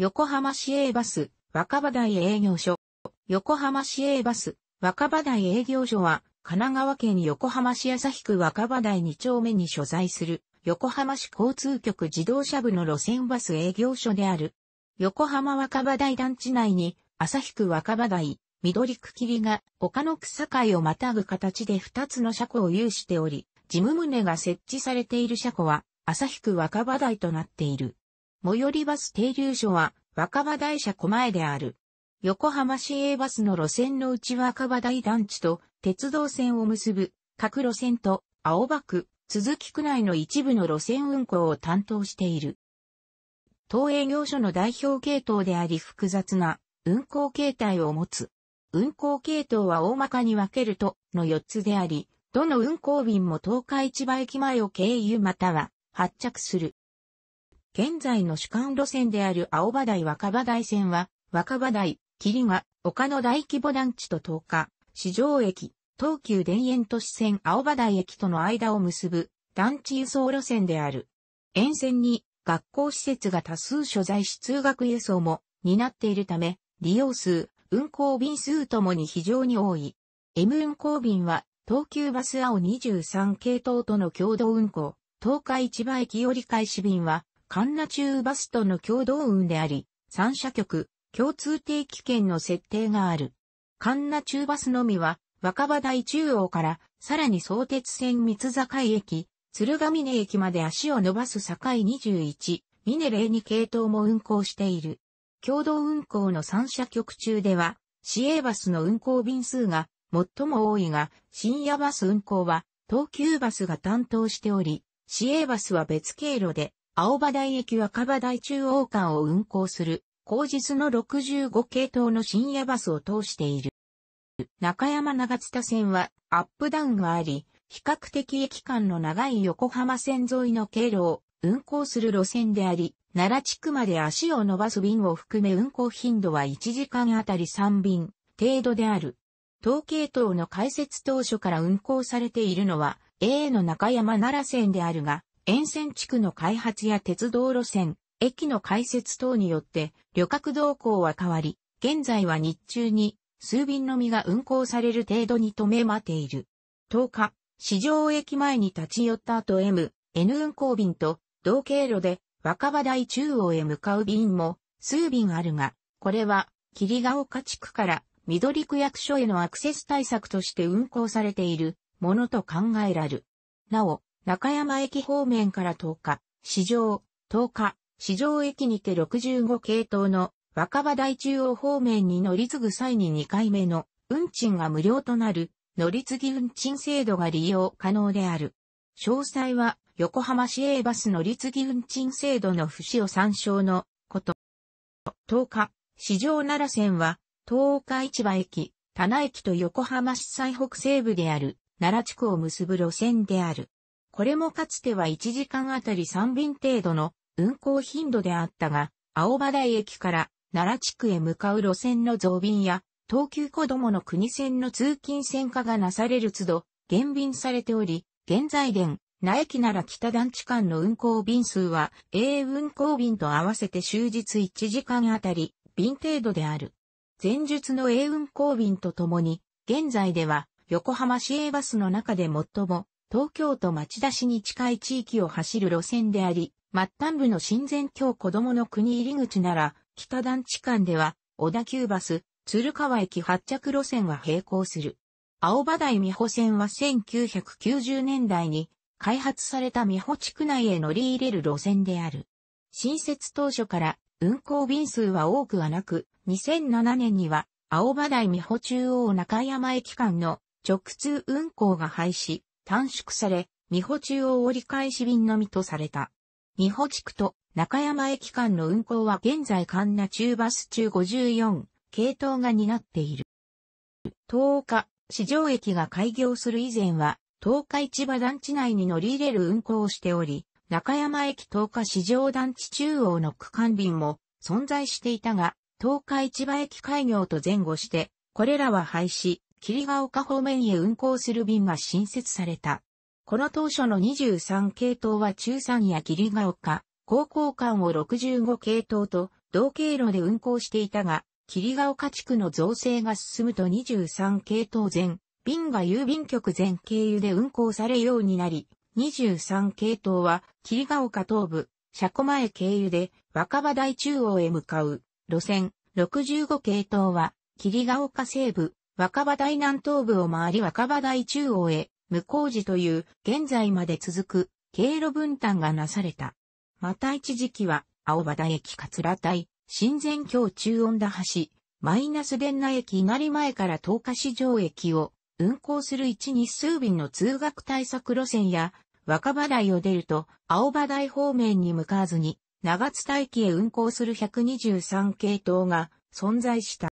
横浜市営バス、若葉台営業所。横浜市営バス、若葉台営業所は、神奈川県横浜市旭区若葉台2丁目に所在する、横浜市交通局自動車部の路線バス営業所である。横浜若葉台団地内に、旭区若葉台、緑区霧が丘の草界をまたぐ形で2つの車庫を有しており、事務棟が設置されている車庫は、旭区若葉台となっている。最寄りバス停留所は若葉台車小前である。横浜市営バスの路線のうち若葉台団地と鉄道線を結ぶ各路線と青葉区、鈴木区内の一部の路線運行を担当している。東営業所の代表系統であり複雑な運行形態を持つ。運行系統は大まかに分けるとの4つであり、どの運行便も東海市場駅前を経由または発着する。現在の主幹路線である青葉台若葉台線は、若葉台、霧が、丘の大規模団地と東日、市場駅、東急田園都市線青葉台駅との間を結ぶ団地輸送路線である。沿線に学校施設が多数所在し通学輸送も担っているため、利用数、運行便数ともに非常に多い。M 運行便は東急バス青23系統との共同運行、東海市場駅折り返し便は神奈中バスとの共同運であり、三社局、共通定期券の設定がある。神奈中バスのみは、若葉台中央から、さらに相鉄線三井駅、鶴ヶ峰駅まで足を伸ばす境21、峰礼2系統も運行している。共同運行の三社局中では、市営バスの運行便数が最も多いが、深夜バス運行は東急バスが担当しており、市営バスは別経路で青葉台駅若葉台中央間を運行する、後日の65系統の深夜バスを通している。中山長津田線はアップダウンがあり、比較的駅間の長い横浜線沿いの経路を運行する路線であり、奈良地区まで足を伸ばす便を含め運行頻度は1時間あたり3便程度である。統計等の開設当初から運行されているのは A の中山奈良線であるが、沿線地区の開発や鉄道路線、駅の開設等によって旅客動向は変わり、現在は日中に数便のみが運行される程度に止め待っている。10日、市場駅前に立ち寄った後 M、N 運行便と同経路で若葉台中央へ向かう便も数便あるが、これは霧ヶ丘地区から緑区役所へのアクセス対策として運行されているものと考えられる。なお、中山駅方面から10日、市場、10日、市場駅にて65系統の若葉台中央方面に乗り継ぐ際に2回目の運賃が無料となる乗り継ぎ運賃制度が利用可能である。詳細は横浜市営バス乗り継ぎ運賃制度の不使を参照のこと。10日、市場奈良線は東岡市場駅、棚駅と横浜市最北西部である奈良地区を結ぶ路線である。これもかつては1時間あたり3便程度の運行頻度であったが、青葉台駅から奈良地区へ向かう路線の増便や、東急子供の国線の通勤線化がなされる都度、減便されており、現在電、那駅なら北団地間の運行便数は、A 運行便と合わせて終日1時間あたり、便程度である。前述の A 運行便とともに、現在では、横浜市営バスの中で最も東京都町田市に近い地域を走る路線であり、末端部の親善京子供の国入り口なら、北団地間では、小田急バス、鶴川駅発着路線は並行する。青葉台美穂線は1990年代に開発された美穂地区内へ乗り入れる路線である。新設当初から運行便数は多くはなく、2007年には青葉台美穂中央中山駅間の直通運行が廃止、短縮され、美保中央折り返し便のみとされた。美保地区と中山駅間の運行は現在神奈中バス中54系統が担っている。10日、市場駅が開業する以前は、東海市場団地内に乗り入れる運行をしており、中山駅10日市場団地中央の区間便も存在していたが、東海市場駅開業と前後して、これらは廃止、霧ヶ丘方面へ運行する便が新設された。この当初の23系統は中山や霧ヶ丘、高校間を65系統と同経路で運行していたが、霧ヶ丘地区の造成が進むと23系統全、便が郵便局全経由で運行されようになり、23系統は霧ヶ丘東部、車庫前経由で若葉台中央へ向かう路線65系統は霧ヶ丘西部、若葉台南東部を回り若葉台中央へ、向こう寺という現在まで続く経路分担がなされた。また一時期は、青葉台駅桂台、新前橋中音田橋、マイナス電那駅稲荷前から東下市場駅を運行する一日数便の通学対策路線や、若葉台を出ると青葉台方面に向かわずに、長津田駅へ運行する123系統が存在した。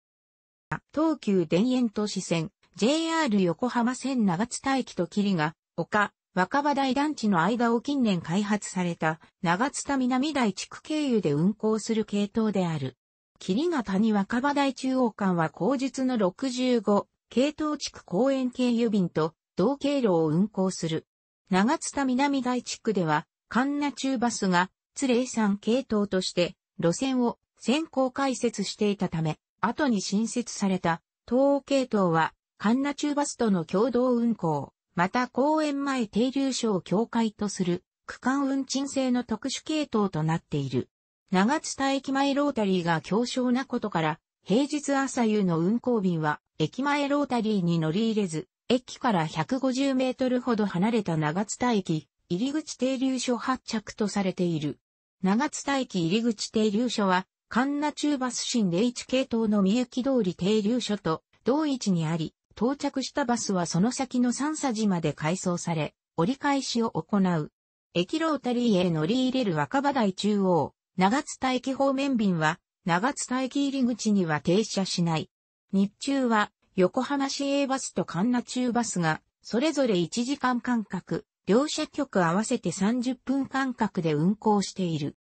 東急田園都市線、JR 横浜線長津田駅と霧が、丘、若葉台団地の間を近年開発された長津田南台地区経由で運行する系統である。霧が谷若葉台中央間は後日の65系統地区公園経由便と同経路を運行する。長津田南台地区では、神奈中バスが、鶴江山系統として、路線を先行開設していたため、後に新設された東欧系統は、カンナ中バスとの共同運行、また公園前停留所を境界とする区間運賃制の特殊系統となっている。長津田駅前ロータリーが強小なことから、平日朝夕の運行便は駅前ロータリーに乗り入れず、駅から150メートルほど離れた長津田駅、入口停留所発着とされている。長津田駅入口停留所は、カンナ中バス新 H 系統の三行通り停留所と同位置にあり、到着したバスはその先の三佐寺まで改装され、折り返しを行う。駅ロータリーへ乗り入れる若葉台中央、長津田駅方面便は、長津田駅入り口には停車しない。日中は、横浜市営バスと神奈中バスが、それぞれ1時間間隔、両車局合わせて30分間隔で運行している。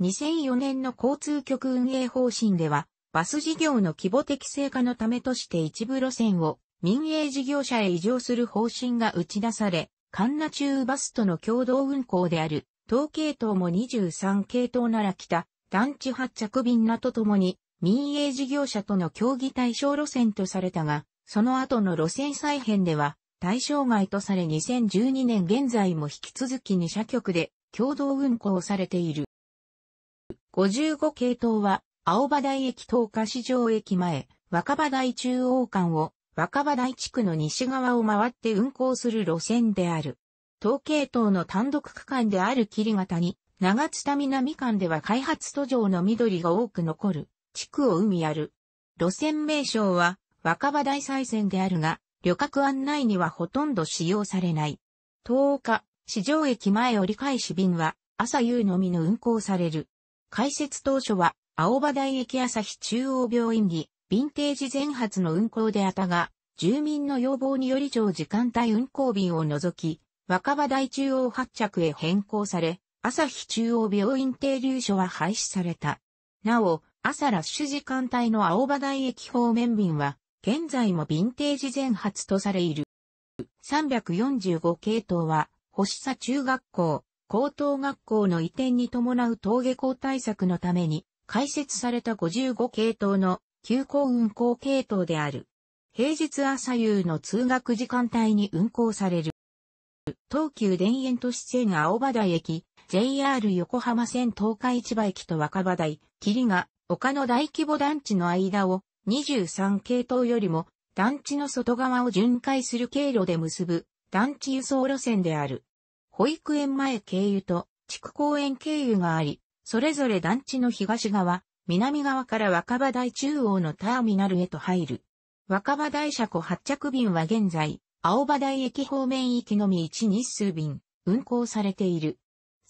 2004年の交通局運営方針では、バス事業の規模適正化のためとして一部路線を民営事業者へ移譲する方針が打ち出され、神奈中バスとの共同運行である、東系統も23系統なら北、団地発着便なとともに、民営事業者との協議対象路線とされたが、その後の路線再編では、対象外とされ2012年現在も引き続き2社局で共同運行されている。55系統は、青葉台駅東下市場駅前、若葉台中央間を若葉台地区の西側を回って運行する路線である。東系統の単独区間である霧型に、長津田南間では開発途上の緑が多く残る、地区を海ある。路線名称は若葉台再線であるが、旅客案内にはほとんど使用されない。東下市場駅前折り返し便は朝夕のみの運行される。開設当初は、青葉台駅朝日中央病院に、ヴィンテージ全発の運行であったが、住民の要望により長時間帯運行便を除き、若葉台中央発着へ変更され、朝日中央病院停留所は廃止された。なお、朝ラッシュ時間帯の青葉台駅方面便は、現在もヴィンテージ全発とされいる。345系統は、星佐中学校、高等学校の移転に伴う登下校対策のために開設された55系統の急行運行系統である。平日朝夕の通学時間帯に運行される。東急田園都市線青葉台駅、JR 横浜線東海市場駅と若葉台、霧が丘の大規模団地の間を23系統よりも団地の外側を巡回する経路で結ぶ団地輸送路線である。保育園前経由と地区公園経由があり、それぞれ団地の東側、南側から若葉台中央のターミナルへと入る。若葉台車庫発着便は現在、青葉台駅方面行きのみ1日数便、運行されている。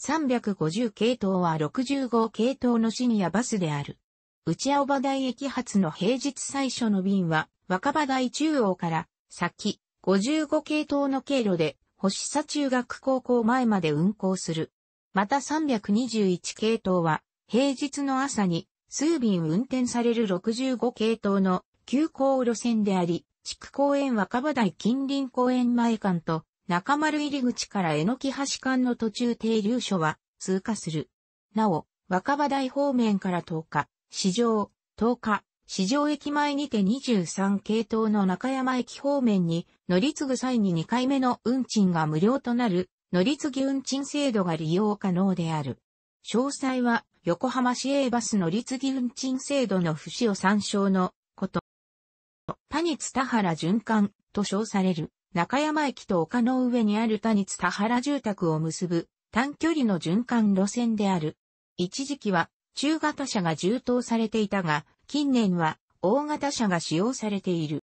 350系統は65系統のシニアバスである。内青葉台駅発の平日最初の便は、若葉台中央から、先、55系統の経路で、星佐中学高校前まで運行する。また321系統は、平日の朝に数便運転される65系統の急行路線であり、地区公園若葉台近隣公園前間と中丸入口から江ノ木橋間の途中停留所は通過する。なお、若葉台方面から10日、市場10日、市場駅前にて23系統の中山駅方面に乗り継ぐ際に2回目の運賃が無料となる乗り継ぎ運賃制度が利用可能である。詳細は横浜市営バス乗り継ぎ運賃制度の不を参照のこと。谷津田原循環と称される中山駅と丘の上にある谷津田原住宅を結ぶ短距離の循環路線である。一時期は中型車が充当されていたが、近年は大型車が使用されている。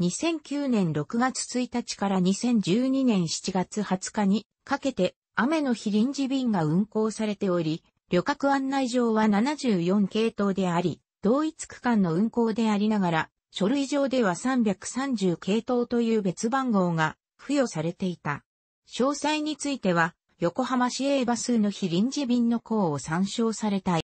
2009年6月1日から2012年7月20日にかけて雨の日臨時便が運行されており、旅客案内上は74系統であり、同一区間の運行でありながら、書類上では330系統という別番号が付与されていた。詳細については、横浜市営バスの非臨時便の項を参照されたい。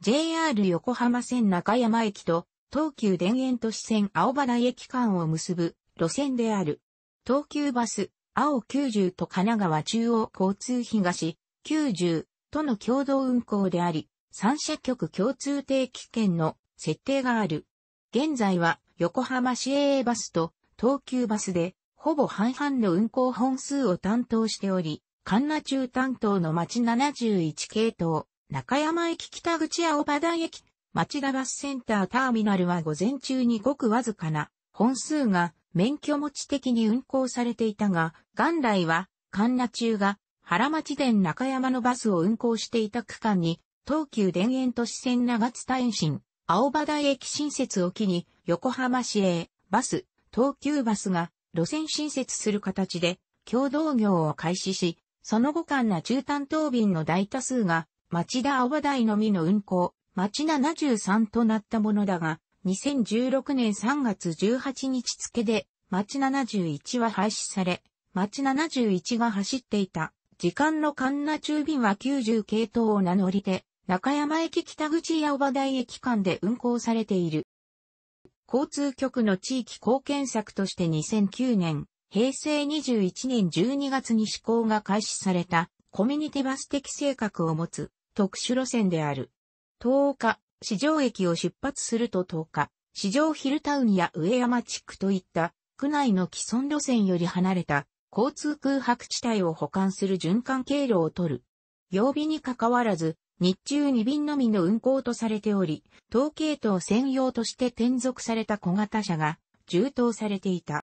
JR 横浜線中山駅と東急田園都市線青原駅間を結ぶ路線である。東急バス、青90と神奈川中央交通東90との共同運行であり、三社局共通定期券の設定がある。現在は横浜市営バスと東急バスでほぼ半々の運行本数を担当しており、神奈中担当の町71系統、中山駅北口青葉台駅、町田バスセンターターミナルは午前中にごくわずかな本数が免許持ち的に運行されていたが、元来は、神奈中が原町電中山のバスを運行していた区間に、東急田園都市線長津田延伸、青葉台駅新設を機に、横浜市営、バス、東急バスが路線新設する形で共同業を開始し、その後間な中担当便の大多数が町田阿波台のみの運行、町73となったものだが、2016年3月18日付で、町71は廃止され、町71が走っていた、時間の関那中便は90系統を名乗りて、中山駅北口や葉台駅間で運行されている。交通局の地域貢献策として2009年、平成21年12月に施行が開始されたコミュニティバス的性格を持つ特殊路線である。10日、市場駅を出発すると10日、市場ヒルタウンや上山地区といった区内の既存路線より離れた交通空白地帯を保管する循環経路を取る。曜日にかかわらず、日中2便のみの運行とされており、統計等専用として転属された小型車が充当されていた。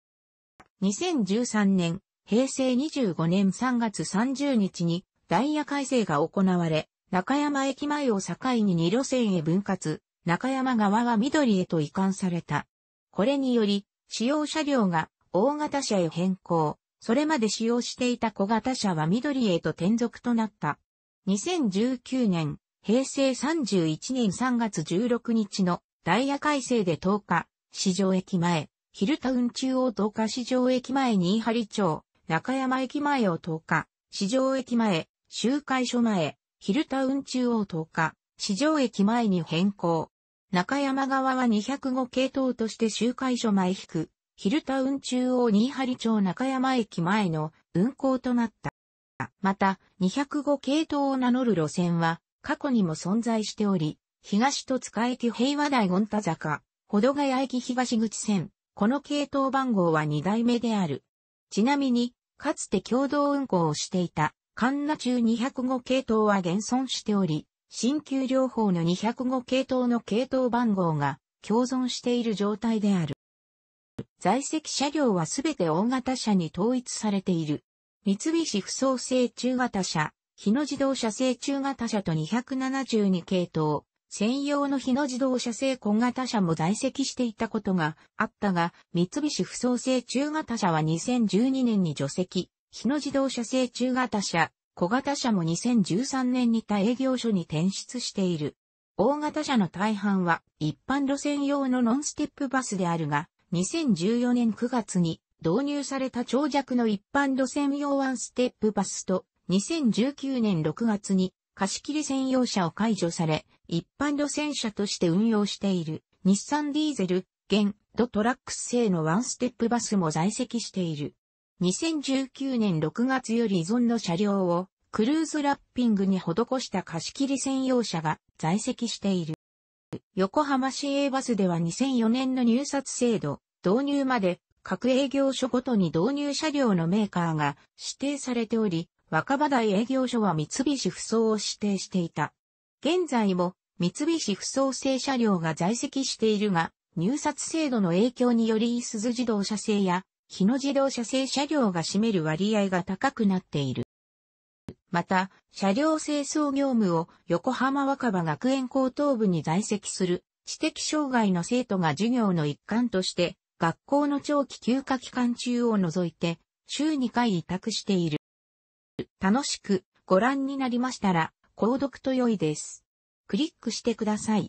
2013年、平成25年3月30日にダイヤ改正が行われ、中山駅前を境に2路線へ分割、中山側は緑へと移管された。これにより、使用車両が大型車へ変更、それまで使用していた小型車は緑へと転属となった。2019年、平成31年3月16日のダイヤ改正で10日、市場駅前、ヒルタウン中央10日市場駅前新張町、中山駅前を10日、市場駅前、集会所前、ヒルタウン中央10日、市場駅前に変更。中山側は205系統として集会所前引く、ヒルタウン中央新張町中山駅前の運行となった。また、205系統を名乗る路線は、過去にも存在しており、東戸塚駅平和台御田坂、保土ヶ谷駅東口線、この系統番号は2代目である。ちなみに、かつて共同運行をしていた、カンナ中205系統は現存しており、新旧療法の205系統の系統番号が共存している状態である。在籍車両はすべて大型車に統一されている。三菱不創製中型車、日野自動車製中型車と272系統、専用の日野自動車製小型車も在籍していたことがあったが、三菱不創製中型車は2012年に除籍、日野自動車製中型車、小型車も2013年に他営業所に転出している。大型車の大半は一般路線用のノンステップバスであるが、2014年9月に導入された長尺の一般路線用ワンステップバスと、2019年6月に貸切専用車を解除され、一般路線車として運用している日産ディーゼル、現、ドトラックス製のワンステップバスも在籍している。2019年6月より依存の車両をクルーズラッピングに施した貸切専用車が在籍している。横浜市営バスでは2004年の入札制度導入まで各営業所ごとに導入車両のメーカーが指定されており、若葉台営業所は三菱不走を指定していた。現在も三菱不走製車両が在籍しているが、入札制度の影響によりイスズ自動車製や日野自動車製車両が占める割合が高くなっている。また、車両清掃業務を横浜若葉学園高等部に在籍する知的障害の生徒が授業の一環として、学校の長期休暇期間中を除いて、週2回委託している。楽しくご覧になりましたら、購読と良いです。クリックしてください。